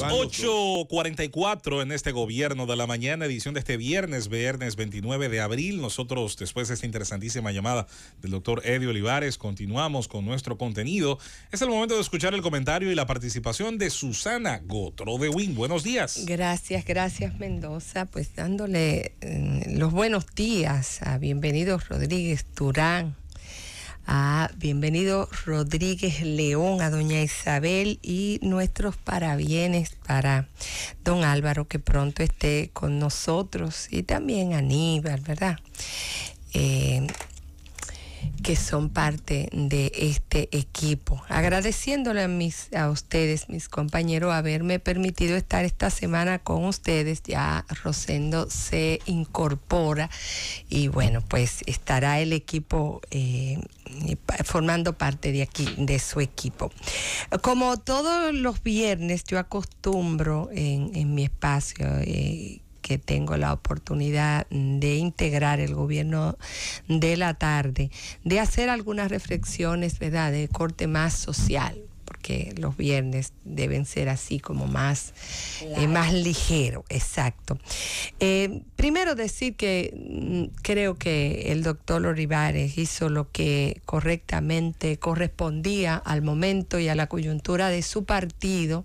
las 8.44 en este gobierno de la mañana, edición de este viernes, viernes 29 de abril. Nosotros, después de esta interesantísima llamada del doctor Eddie Olivares, continuamos con nuestro contenido. Es el momento de escuchar el comentario y la participación de Susana Gotro de Win. Buenos días. Gracias, gracias Mendoza. Pues dándole eh, los buenos días a Bienvenidos Rodríguez Turán bienvenido Rodríguez León, a doña Isabel y nuestros parabienes para don Álvaro que pronto esté con nosotros y también Aníbal, ¿verdad? Eh, que son parte de este equipo. Agradeciéndole a, ustedes, mis compañeros, haberme permitido estar esta semana con ustedes. Ya Rosendo se incorpora y bueno, pues estará el equipo eh, formando parte de aquí, de su equipo. Como todos los viernes, yo acostumbro en, mi espacio. Eh, que tengo la oportunidad de integrar el gobierno de la tarde, de hacer algunas reflexiones, ¿verdad?, de corte más social, porque los viernes deben ser así como más, eh, más ligero, exacto. Eh, Primero decir que mm, creo que el doctor Olivares hizo lo que correctamente correspondía al momento y a la coyuntura de su partido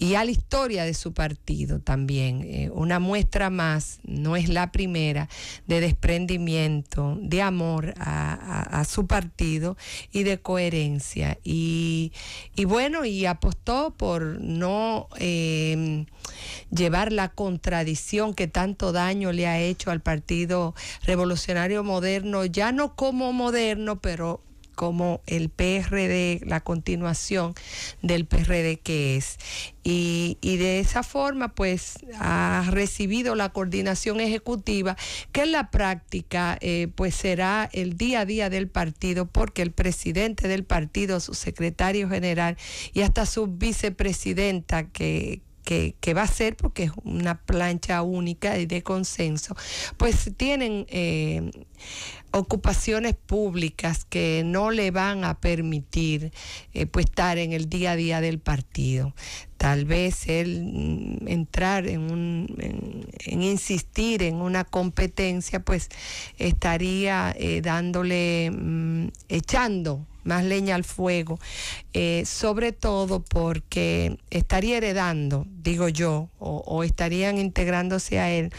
y a la historia de su partido también. Eh, una muestra más, no es la primera, de desprendimiento, de amor a, su partido y de coherencia. Y, bueno, y apostó por no eh, llevar la contradicción que tanto daña le ha hecho al Partido Revolucionario Moderno, ya no como moderno, pero como el PRD, la continuación del PRD que es. Y, de esa forma, pues, ha recibido la coordinación ejecutiva, que en la práctica, eh, pues, será el día a día del partido, porque el presidente del partido, su secretario general y hasta su vicepresidenta, que, que, va a ser, porque es una plancha única y de consenso, pues tienen eh, ocupaciones públicas que no le van a permitir eh, pues estar en el día a día del partido. Tal vez él mm, entrar en, un, en, insistir en una competencia, pues estaría eh, dándole, mm, echando más leña al fuego, eh, sobre todo porque estaría heredando, digo yo, o, estarían integrándose a él,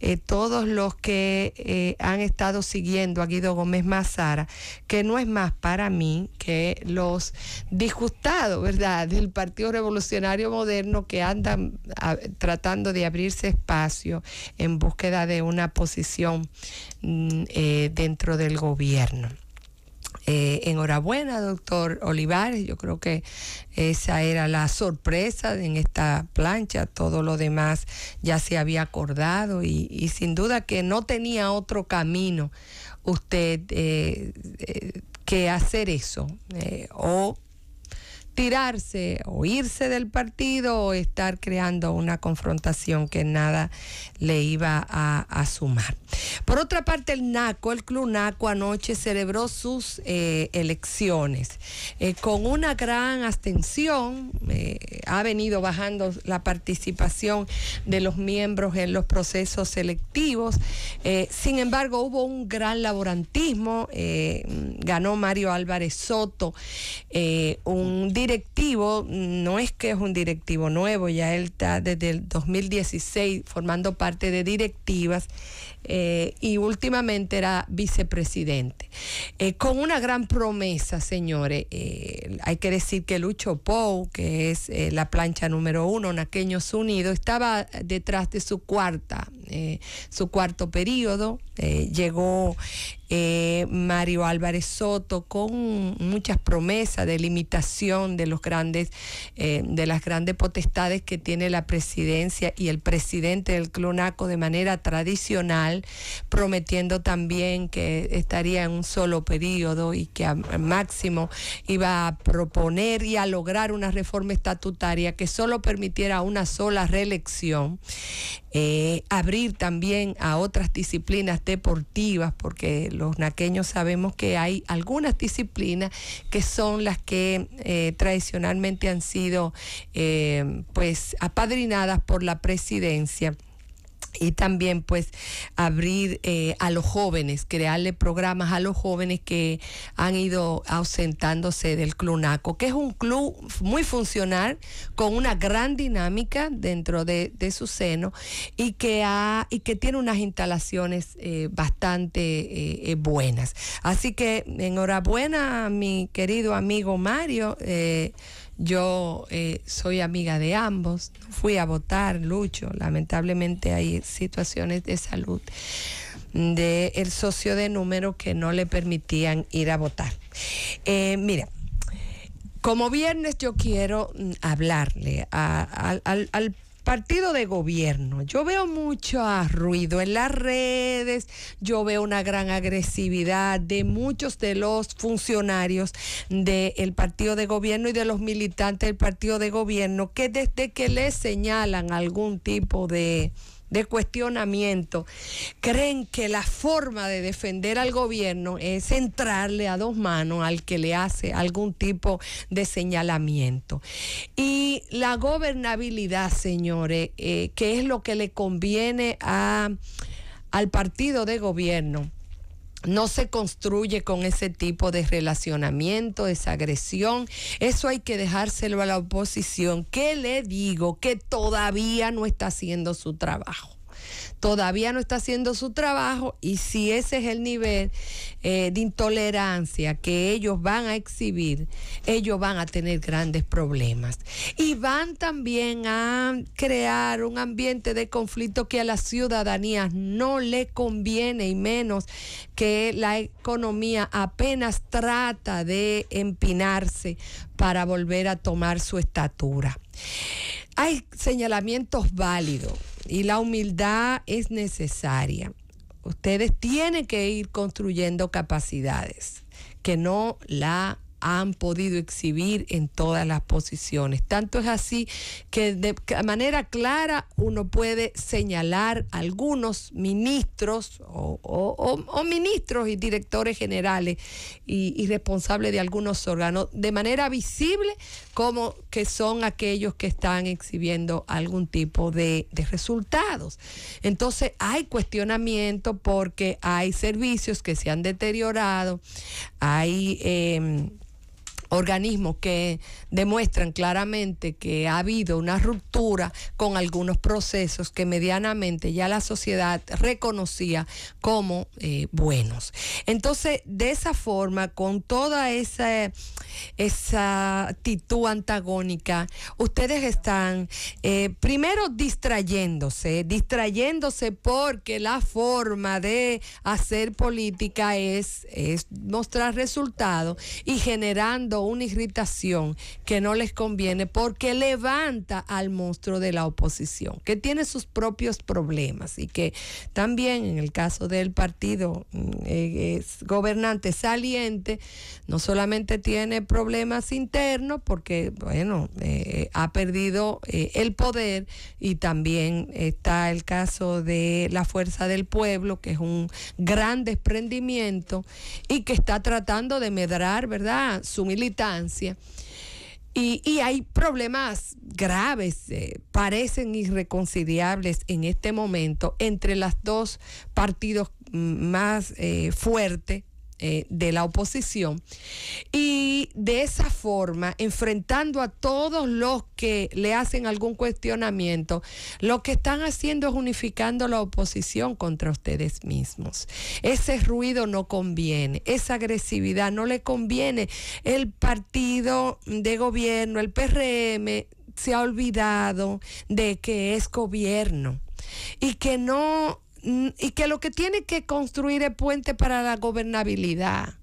eh, todos los que eh, han estado siguiendo a Guido Gómez Mazara, que no es más para mí que los disgustados, ¿verdad?, del Partido Revolucionario Moderno que andan tratando de abrirse espacio en búsqueda de una posición mm, dentro del gobierno. Eh, enhorabuena, doctor Olivares. Yo creo que esa era la sorpresa en esta plancha. Todo lo demás ya se había acordado y, sin duda que no tenía otro camino usted eh, eh, que hacer eso o tirarse o irse del partido o estar creando una confrontación que nada le iba a, sumar. Por otra parte, el NACO, el Club NACO anoche celebró sus eh, elecciones eh, con una gran abstención. Eh, ha venido bajando la participación de los miembros en los procesos selectivos. sin embargo, hubo un gran laborantismo. ganó Mario Álvarez Soto, un director directivo no es que es un directivo nuevo, ya él está desde el 2016 formando parte de directivas eh, y últimamente era vicepresidente. Eh, con una gran promesa, señores, eh, hay que decir que Lucho Pou, que es la plancha número uno, Naqueños Unidos, estaba detrás de su cuarta eh, su cuarto periodo. Eh, llegó eh, Mario Álvarez Soto con muchas promesas de limitación de los grandes, de las grandes potestades que tiene la presidencia y el presidente del Clonaco de manera tradicional, prometiendo también que estaría en un solo periodo y que a máximo iba a proponer y a lograr una reforma estatutaria que solo permitiera una sola reelección también a otras disciplinas deportivas, porque los naqueños sabemos que hay algunas disciplinas que son las que eh, tradicionalmente han sido eh, pues apadrinadas por la presidencia y también pues abrir eh, a los jóvenes, crearle programas a los jóvenes que han ido ausentándose del Clunaco, que es un club muy funcional, con una gran dinámica dentro de, su seno y que, ha, y que tiene unas instalaciones eh, bastante eh, buenas. Así que enhorabuena mi querido amigo Mario. Yo eh, soy amiga de ambos, fui a votar, lucho. Lamentablemente hay situaciones de salud del socio de número que no le permitían ir a votar. Eh, mira, como viernes yo quiero mm, hablarle al, al partido de gobierno. Yo veo mucho ruido en las redes, yo veo una gran agresividad de muchos de los funcionarios del partido de gobierno y de los militantes del partido de gobierno que desde que les señalan algún tipo de de cuestionamiento, creen que la forma de defender al gobierno es entrarle a dos manos al que le hace algún tipo de señalamiento. Y la gobernabilidad, señores, eh, que es lo que le conviene a, al partido de gobierno no se construye con ese tipo de relacionamiento, esa agresión. Eso hay que dejárselo a la oposición. ¿Qué le digo? Que todavía no está haciendo su trabajo todavía no está haciendo su trabajo y si ese es el nivel eh, de intolerancia que ellos van a exhibir, ellos van a tener grandes problemas. Y van también a crear un ambiente de conflicto que a la ciudadanía no le conviene y menos que la economía apenas trata de empinarse para volver a tomar su estatura. Hay señalamientos válidos y la humildad es necesaria. Ustedes tienen que ir construyendo capacidades que no la han podido exhibir en todas las posiciones. Tanto es así que de manera clara uno puede señalar algunos ministros o, ministros y directores generales y responsables de algunos órganos de manera visible, como que son aquellos que están exhibiendo algún tipo de, resultados. Entonces hay cuestionamiento porque hay servicios que se han deteriorado, hay... Em, organismos que demuestran claramente que ha habido una ruptura con algunos procesos que medianamente ya la sociedad reconocía como eh, buenos. Entonces, de esa forma, con toda esa, esa actitud antagónica, ustedes están eh, primero distrayéndose, distrayéndose porque la forma de hacer política es mostrar resultados y generando una irritación que no les conviene porque levanta al monstruo de la oposición, que tiene sus propios problemas y que también en el caso del partido mm, eh, es gobernante saliente, no solamente tiene problemas internos porque, bueno, eh, ha perdido eh, el poder y también está el caso de la fuerza del pueblo, que es un gran desprendimiento y que está tratando de medrar, ¿verdad? Su militar. Y, hay problemas graves, eh, parecen irreconciliables en este momento entre las dos partidos mm, más eh, fuertes eh, de la oposición. Y de esa forma, enfrentando a todos los que le hacen algún cuestionamiento, lo que están haciendo es unificando la oposición contra ustedes mismos. Ese ruido no conviene, esa agresividad no le conviene. El partido de gobierno, el PRM, se ha olvidado de que es gobierno y que no Mm, y que lo que tiene que construir es puente para la gobernabilidad.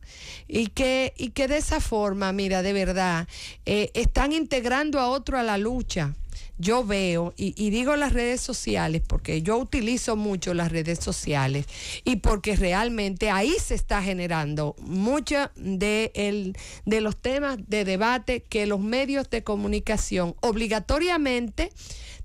Y que, que de esa forma, mira, de verdad, eh, están integrando a otro a la lucha. Yo veo, y, digo las redes sociales, porque yo utilizo mucho las redes sociales, y porque realmente ahí se está generando muchos de, de los temas de debate que los medios de comunicación obligatoriamente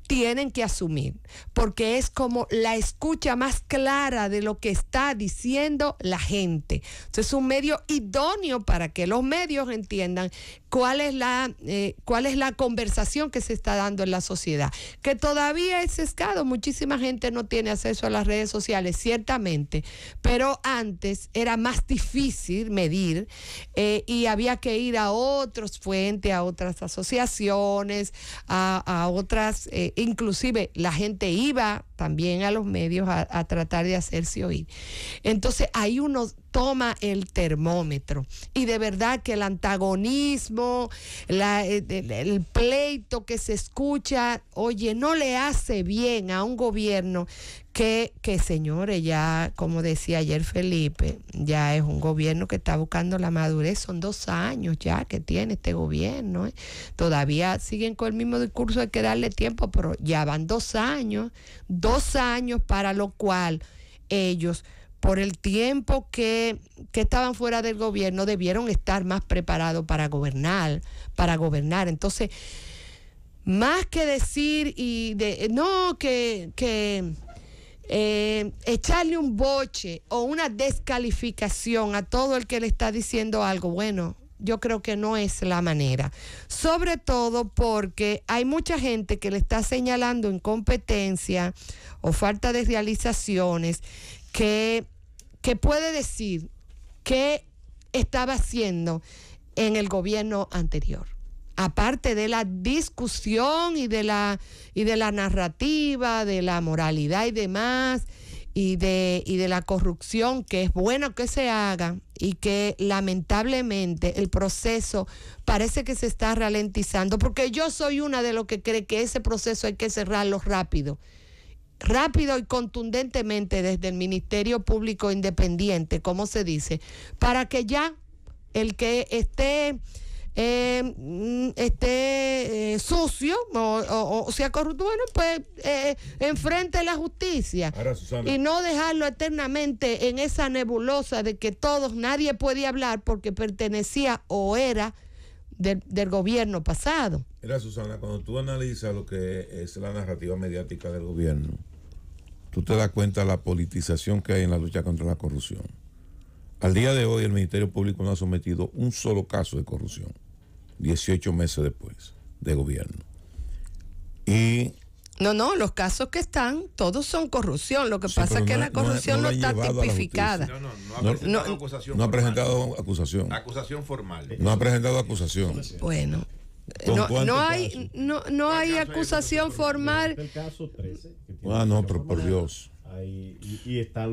tienen que asumir, porque es como la escucha más clara de lo que está diciendo la gente. Entonces es un medio idóneo para que los medios entiendan cuál es la, eh, cuál es la conversación que se está dando en la sociedad, que todavía es sesgado, muchísima gente no tiene acceso a las redes sociales, ciertamente, pero antes era más difícil medir eh, y había que ir a otras fuentes, a otras asociaciones, a, otras, eh, inclusive la gente iba también a los medios a tratar de hacerse oír. Entonces ahí uno toma el termómetro y de verdad que el antagonismo, eh, el, pleito que se escucha, oye, no le hace bien a un gobierno que, que señores, ya como decía ayer Felipe, ya es un gobierno que está buscando la madurez, son dos años ya que tiene este gobierno, ¿eh? todavía siguen con el mismo discurso, hay que darle tiempo, pero ya van dos años, dos años para lo cual ellos por el tiempo que, estaban fuera del gobierno, debieron estar más preparados para gobernar, para gobernar. Entonces, más que decir y de no que, eh, echarle un boche o una descalificación a todo el que le está diciendo algo, bueno, yo creo que no es la manera. Sobre todo porque hay mucha gente que le está señalando incompetencia o falta de realizaciones que que puede decir qué estaba haciendo en el gobierno anterior. Aparte de la discusión y de la, y de la narrativa, de la moralidad y demás, y de, y de la corrupción, que es bueno que se haga y que lamentablemente el proceso parece que se está ralentizando, porque yo soy una de los que cree que ese proceso hay que cerrarlo rápido rápido y contundentemente desde el Ministerio Público Independiente, como se dice, para que ya el que esté, eh, mm, esté eh, sucio o, sea corrupto, bueno, pues eh, enfrente la justicia y no dejarlo eternamente en esa nebulosa de que todos, nadie puede hablar porque pertenecía o era del, del gobierno pasado. Mira, Susana, cuando tú analizas lo que es la narrativa mediática del gobierno, tú te das cuenta de la politización que hay en la lucha contra la corrupción. Al día de hoy el Ministerio Público no ha sometido un solo caso de corrupción, 18 meses después de gobierno. Y no, no, los casos que están, todos son corrupción. Lo que pasa es que la corrupción no, está tipificada. No, ha presentado acusación. No ha presentado acusación. Acusación formal. No ha presentado acusación. Bueno, pues, no, no, ah, hay, ah, no, no hay acusación formal. ah, no, pero por Dios.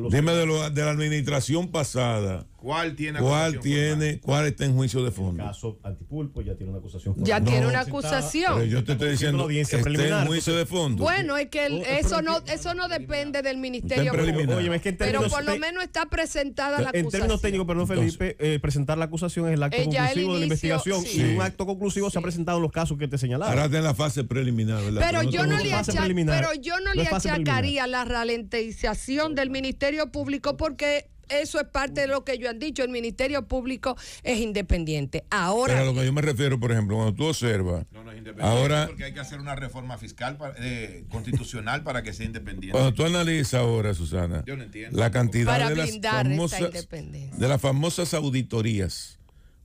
Dime de, lo, de la administración pasada. ¿Cuál tiene ¿Cuál tiene, cuál está en juicio de fondo? El caso Antipulpo ya tiene una acusación. Ya tiene una acusación. Pero yo te estoy diciendo que está en juicio de fondo. Bueno, es que eso no eso no depende del Ministerio Público. Oye, es que pero por lo menos está presentada la acusación. En términos técnicos, perdón, Felipe, eh, presentar la acusación es el acto conclusivo de la investigación. Y un acto conclusivo se ha presentado los casos que te señalaba. Ahora está en la fase preliminar, ¿verdad? Pero, yo no, pero yo no le achacaría la ralentización del Ministerio Público porque eso es parte de lo que yo han dicho. El Ministerio Público es independiente. Ahora. Pero a lo que yo me refiero, por ejemplo, cuando tú observas. No, Ahora. Porque hay que hacer una reforma fiscal, eh, constitucional, para que sea independiente. Cuando tú analizas ahora, Susana. Yo no entiendo. La cantidad de las famosas, De las famosas auditorías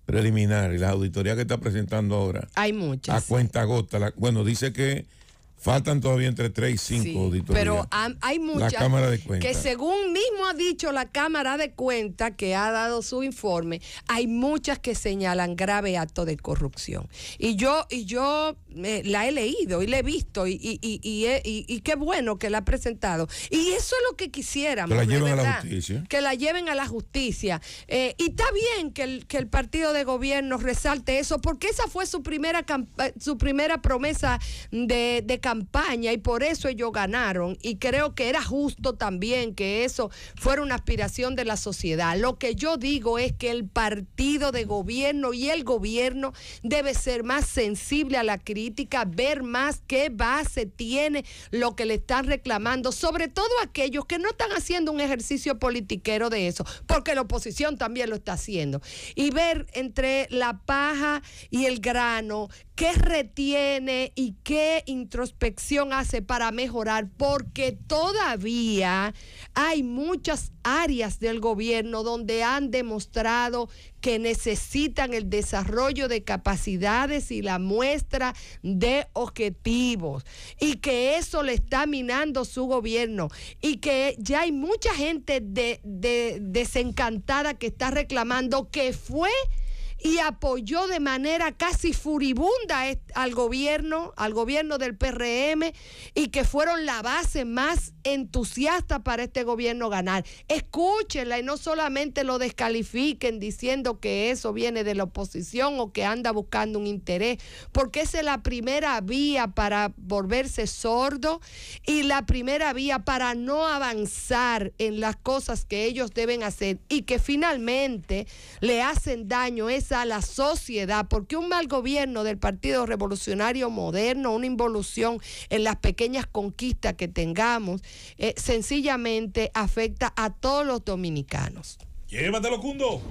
preliminares, las auditorías que está presentando ahora. Hay muchas. A cuenta gota. bueno, dice que Faltan todavía entre 3 y 5 Pero hay muchas Cámara de Cuentas. que según mismo ha dicho la Cámara de Cuentas, que ha dado su informe, hay muchas que señalan grave acto de corrupción. Y yo y yo la he leído y la he visto y, qué bueno que la ha presentado. Y eso es lo que quisiéramos. Que la lleven a la justicia. Que la lleven a la justicia. Eh, y está bien que el, partido de gobierno resalte eso, porque esa fue su primera, eh, su primera promesa de campaña y por eso ellos ganaron. Y creo que era justo también que eso fuera una aspiración de la sociedad. Lo que yo digo es que el partido de gobierno y el gobierno debe ser más sensible a la crisis ver más qué base tiene lo que le están reclamando, sobre todo aquellos que no están haciendo un ejercicio politiquero de eso, porque la oposición también lo está haciendo, y ver entre la paja y el grano qué retiene y qué introspección hace para mejorar, porque todavía hay muchas áreas del gobierno donde han demostrado que necesitan el desarrollo de capacidades y la muestra de objetivos y que eso le está minando su gobierno y que ya hay mucha gente de, desencantada que está reclamando que fue y apoyó de manera casi furibunda al gobierno, al gobierno del PRM, y que fueron la base más entusiasta para este gobierno ganar. Escúchenla y no solamente lo descalifiquen diciendo que eso viene de la oposición o que anda buscando un interés, porque esa es la primera vía para volverse sordo y la primera vía para no avanzar en las cosas que ellos deben hacer y que finalmente le hacen daño esa a la sociedad, porque un mal gobierno del Partido Revolucionario Moderno, una involución en las pequeñas conquistas que tengamos, eh, sencillamente afecta a todos los dominicanos. Llévatelo, Cundo.